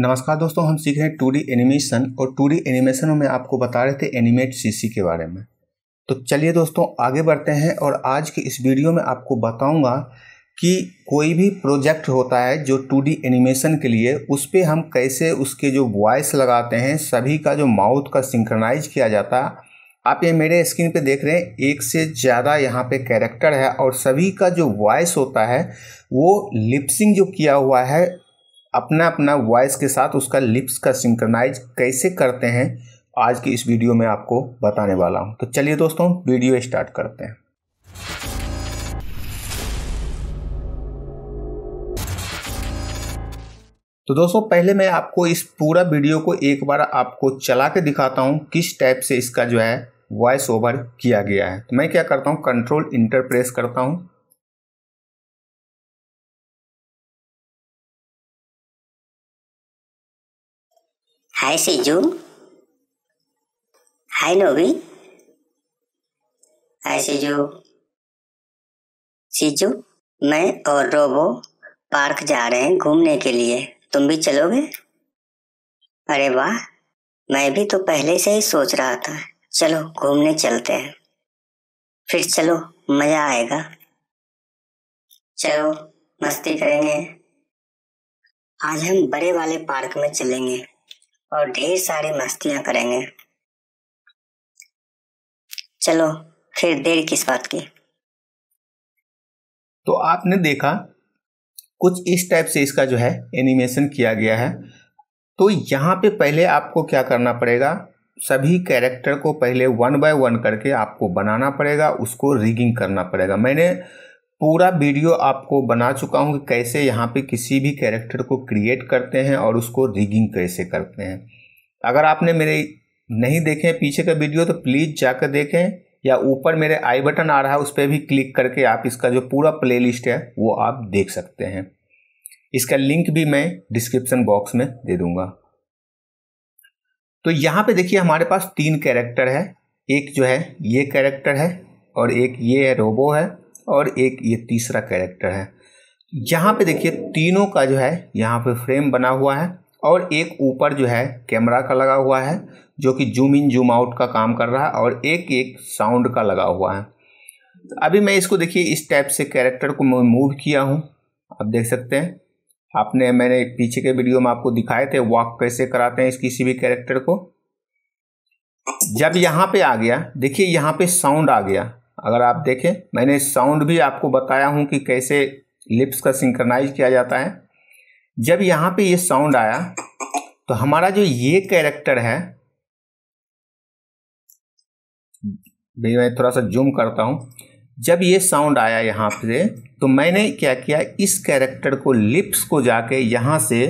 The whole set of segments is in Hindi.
नमस्कार दोस्तों हम सीख रहे हैं टू डी एनिमेशन और टू डी में आपको बता रहे थे एनिमेट सीसी के बारे में तो चलिए दोस्तों आगे बढ़ते हैं और आज के इस वीडियो में आपको बताऊंगा कि कोई भी प्रोजेक्ट होता है जो टू डी एनिमेशन के लिए उस पर हम कैसे उसके जो वॉइस लगाते हैं सभी का जो माउथ का सिंक्रनाइज किया जाता आप ये मेरे स्क्रीन पे देख रहे हैं एक से ज़्यादा यहाँ पे कैरेक्टर है और सभी का जो वॉइस होता है वो लिपसिंग जो किया हुआ है अपना अपना वॉइस के साथ उसका लिप्स का सिंक्रनाइज कैसे करते हैं आज की इस वीडियो में आपको बताने वाला हूं तो चलिए दोस्तों वीडियो स्टार्ट करते हैं तो दोस्तों पहले मैं आपको इस पूरा वीडियो को एक बार आपको चला के दिखाता हूं किस टाइप से इसका जो है वॉइस ओवर किया गया है तो मैं क्या करता हूं कंट्रोल इंटर प्रेस करता हूँ हाय सीजू हाय नोबी हाय जो सीजू मैं और रोबो पार्क जा रहे हैं घूमने के लिए तुम भी चलोगे अरे वाह मैं भी तो पहले से ही सोच रहा था चलो घूमने चलते हैं फिर चलो मजा आएगा चलो मस्ती करेंगे आज हम बड़े वाले पार्क में चलेंगे और ढेर सारी मस्तियां करेंगे चलो फिर देर किस बात की तो आपने देखा कुछ इस टाइप से इसका जो है एनिमेशन किया गया है तो यहाँ पे पहले आपको क्या करना पड़ेगा सभी कैरेक्टर को पहले वन बाय वन करके आपको बनाना पड़ेगा उसको रिगिंग करना पड़ेगा मैंने पूरा वीडियो आपको बना चुका हूँ कि कैसे यहाँ पे किसी भी कैरेक्टर को क्रिएट करते हैं और उसको रिगिंग कैसे करते हैं अगर आपने मेरे नहीं देखे हैं पीछे का वीडियो तो प्लीज़ जाकर देखें या ऊपर मेरे आई बटन आ रहा है उस पर भी क्लिक करके आप इसका जो पूरा प्लेलिस्ट है वो आप देख सकते हैं इसका लिंक भी मैं डिस्क्रिप्सन बॉक्स में दे दूंगा तो यहाँ पे देखिए हमारे पास तीन कैरेक्टर है एक जो है ये कैरेक्टर है और एक ये है रोबो है और एक ये तीसरा कैरेक्टर है यहाँ पे देखिए तीनों का जो है यहाँ पे फ्रेम बना हुआ है और एक ऊपर जो है कैमरा का लगा हुआ है जो कि जूम इन जूम आउट का काम कर रहा है और एक एक साउंड का लगा हुआ है तो अभी मैं इसको देखिए इस टाइप से कैरेक्टर को मूव किया हूँ आप देख सकते हैं आपने मैंने पीछे के वीडियो में आपको दिखाए थे वॉक कैसे कराते हैं इस किसी भी कैरेक्टर को जब यहाँ पे आ गया देखिए यहाँ पे साउंड आ गया अगर आप देखें मैंने साउंड भी आपको बताया हूं कि कैसे लिप्स का सिंक्रनाइज किया जाता है जब यहाँ पे ये साउंड आया तो हमारा जो ये कैरेक्टर है भाई मैं थोड़ा सा जूम करता हूँ जब ये साउंड आया यहाँ से तो मैंने क्या किया इस कैरेक्टर को लिप्स को जाके यहाँ से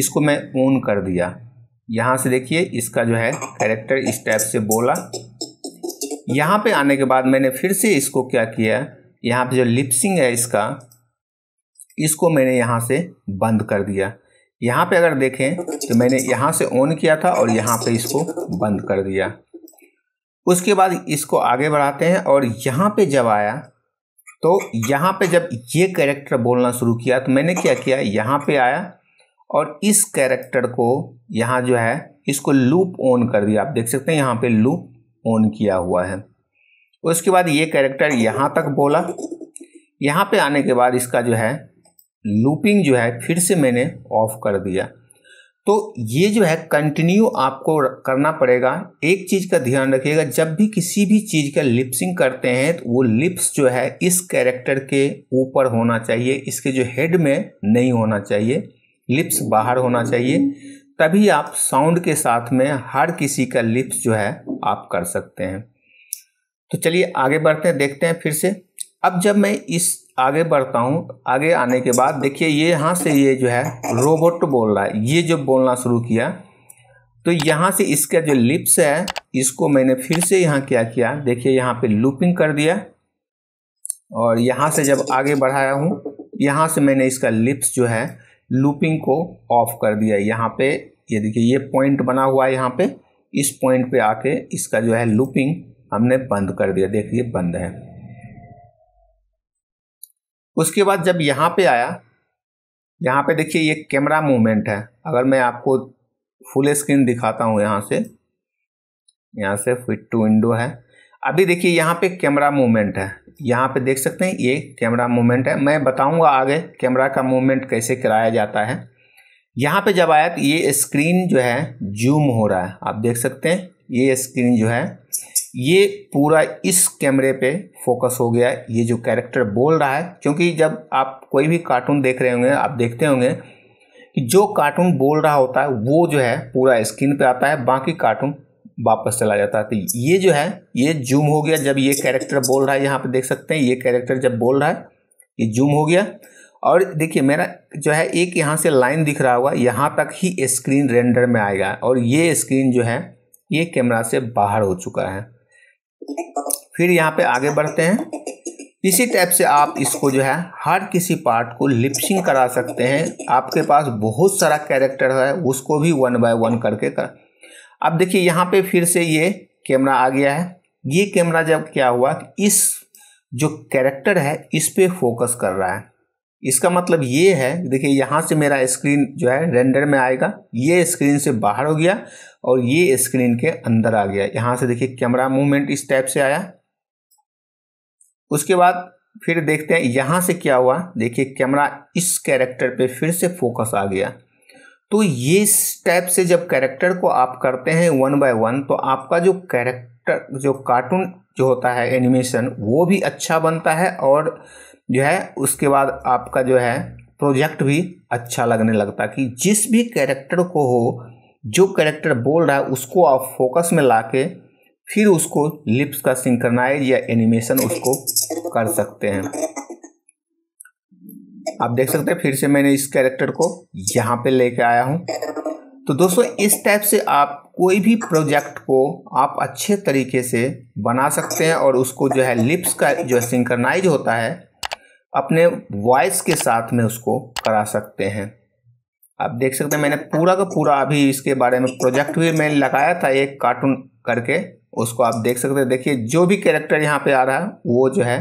इसको मैं ऑन कर दिया यहाँ से देखिए इसका जो है कैरेक्टर इस टाइप से बोला यहाँ पे आने के बाद मैंने फिर से इसको क्या किया यहाँ पे जो लिपसिंग है इसका इसको मैंने यहाँ से बंद कर दिया यहाँ पे अगर देखें तो मैंने यहाँ से ऑन किया था और यहाँ पे इसको बंद कर दिया उसके बाद इसको आगे बढ़ाते हैं और यहाँ पे जब आया तो यहाँ पे जब ये कैरेक्टर बोलना शुरू किया तो मैंने क्या किया यहाँ पे आया और इस कैरेक्टर को यहाँ जो है इसको लूप ऑन कर दिया आप देख सकते हैं यहाँ पे लूप ऑन किया हुआ है उसके बाद ये कैरेक्टर यहाँ तक बोला यहाँ पे आने के बाद इसका जो है लूपिंग जो है फिर से मैंने ऑफ कर दिया तो ये जो है कंटिन्यू आपको करना पड़ेगा एक चीज़ का ध्यान रखिएगा जब भी किसी भी चीज़ का लिप्सिंग करते हैं तो वो लिप्स जो है इस कैरेक्टर के ऊपर होना चाहिए इसके जो हेड में नहीं होना चाहिए लिप्स बाहर होना चाहिए तभी आप साउंड के साथ में हर किसी का लिप्स जो है आप कर सकते हैं तो चलिए आगे बढ़ते हैं देखते हैं फिर से अब जब मैं इस आगे बढ़ता हूँ आगे आने के बाद देखिए ये यहाँ से ये जो है रोबोट बोल रहा है ये जो बोलना शुरू किया तो यहाँ से इसका जो लिप्स है इसको मैंने फिर से यहाँ क्या किया देखिए यहाँ पे लूपिंग कर दिया और यहाँ से जब आगे बढ़ाया हूँ यहाँ से मैंने इसका लिप्स जो है लूपिंग को ऑफ कर दिया यहाँ पे ये देखिए ये पॉइंट बना हुआ है यहाँ पे इस पॉइंट पे आके इसका जो है लूपिंग हमने बंद कर दिया देखिए बंद है उसके बाद जब यहाँ पे आया यहाँ पे देखिए ये कैमरा मूवमेंट है अगर मैं आपको फुल स्क्रीन दिखाता हूँ यहाँ से यहाँ से फिट टू विंडो है अभी देखिए यहाँ पे कैमरा मूवमेंट है यहाँ पे देख सकते हैं ये कैमरा मूवमेंट है मैं बताऊँगा आगे कैमरा का मूवमेंट कैसे कराया जाता है यहाँ पे जब आया तो ये स्क्रीन जो है जूम हो रहा है आप देख सकते हैं ये स्क्रीन जो है ये पूरा इस कैमरे पे फोकस हो गया ये जो कैरेक्टर बोल रहा है क्योंकि जब आप कोई भी कार्टून देख रहे होंगे आप देखते होंगे कि जो कार्टून बोल रहा होता है वो जो है पूरा स्क्रीन पे आता है बाकी कार्टून वापस चला जाता है तो ये जो है ये जूम हो गया जब ये कैरेक्टर बोल रहा है यहाँ पे देख सकते हैं ये कैरेक्टर जब बोल रहा है ये जूम हो गया और देखिए मेरा जो है एक यहाँ से लाइन दिख रहा होगा यहाँ तक ही स्क्रीन रेंडर में आएगा और ये स्क्रीन जो है ये कैमरा से बाहर हो चुका है फिर यहाँ पे आगे बढ़ते हैं इसी टाइप से आप इसको जो है हर किसी पार्ट को लिपसिंग करा सकते हैं आपके पास बहुत सारा कैरेक्टर है उसको भी वन बाय वन करके कर अब देखिए यहाँ पे फिर से ये कैमरा आ गया है ये कैमरा जब क्या हुआ इस जो कैरेक्टर है इस पर फोकस कर रहा है इसका मतलब ये है देखिए यहाँ से मेरा स्क्रीन जो है रेंडर में आएगा ये स्क्रीन से बाहर हो गया और ये स्क्रीन के अंदर आ गया यहाँ से देखिए कैमरा मूवमेंट इस टाइप से आया उसके बाद फिर देखते हैं यहाँ से क्या हुआ देखिए कैमरा इस कैरेक्टर पे फिर से फोकस आ गया तो ये स्टेप से जब कैरेक्टर को आप करते हैं वन बाय वन तो आपका जो कैरेक्टर जो कार्टून जो होता है एनिमेशन वो भी अच्छा बनता है और जो है उसके बाद आपका जो है प्रोजेक्ट भी अच्छा लगने लगता कि जिस भी कैरेक्टर को हो जो कैरेक्टर बोल रहा है उसको आप फोकस में ला के फिर उसको लिप्स का सिंक्रनाइज या एनिमेशन उसको कर सकते हैं आप देख सकते हैं फिर से मैंने इस कैरेक्टर को यहाँ पे लेके आया हूँ तो दोस्तों इस टाइप से आप कोई भी प्रोजेक्ट को आप अच्छे तरीके से बना सकते हैं और उसको जो है लिप्स का जो सिंक्रनाइज होता है अपने वॉइस के साथ में उसको करा सकते हैं आप देख सकते हैं मैंने पूरा का पूरा अभी इसके बारे में प्रोजेक्ट भी मैंने लगाया था एक कार्टून करके उसको आप देख सकते हैं देखिए जो भी कैरेक्टर यहाँ पे आ रहा है वो जो है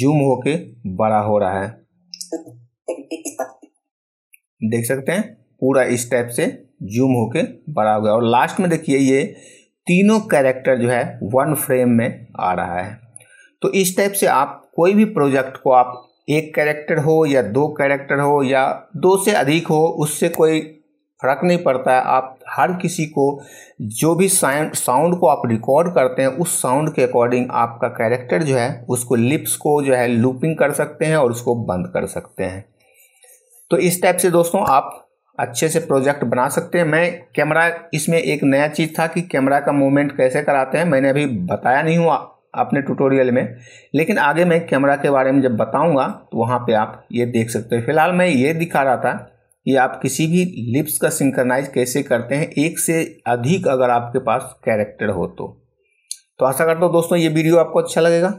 जूम होके बड़ा हो रहा है देख सकते हैं पूरा इस टाइप से जूम होके बड़ा हो गया और लास्ट में देखिए ये तीनों कैरेक्टर जो है वन फ्रेम में आ रहा है तो इस टाइप से आप कोई भी प्रोजेक्ट को आप एक कैरेक्टर हो या दो कैरेक्टर हो या दो से अधिक हो उससे कोई फर्क नहीं पड़ता है आप हर किसी को जो भी साउंड को आप रिकॉर्ड करते हैं उस साउंड के अकॉर्डिंग आपका कैरेक्टर जो है उसको लिप्स को जो है लूपिंग कर सकते हैं और उसको बंद कर सकते हैं तो इस टाइप से दोस्तों आप अच्छे से प्रोजेक्ट बना सकते हैं मैं कैमरा इसमें एक नया चीज़ था कि कैमरा का मूवमेंट कैसे कराते हैं मैंने अभी बताया नहीं हुआ अपने ट्यूटोरियल में लेकिन आगे मैं कैमरा के बारे में जब बताऊंगा तो वहाँ पे आप ये देख सकते हो फिलहाल मैं ये दिखा रहा था कि आप किसी भी लिप्स का सिंक्रनाइज कैसे करते हैं एक से अधिक अगर आपके पास कैरेक्टर हो तो तो आशा करता हूँ दोस्तों ये वीडियो आपको अच्छा लगेगा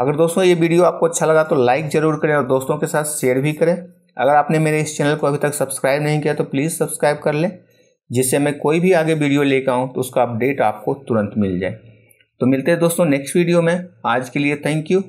अगर दोस्तों ये वीडियो आपको अच्छा लगा तो लाइक ज़रूर करें और दोस्तों के साथ शेयर भी करें अगर आपने मेरे इस चैनल को अभी तक सब्सक्राइब नहीं किया तो प्लीज़ सब्सक्राइब कर लें जिससे मैं कोई भी आगे वीडियो लेकर आऊँ तो उसका अपडेट आपको तुरंत मिल जाए तो मिलते हैं दोस्तों नेक्स्ट वीडियो में आज के लिए थैंक यू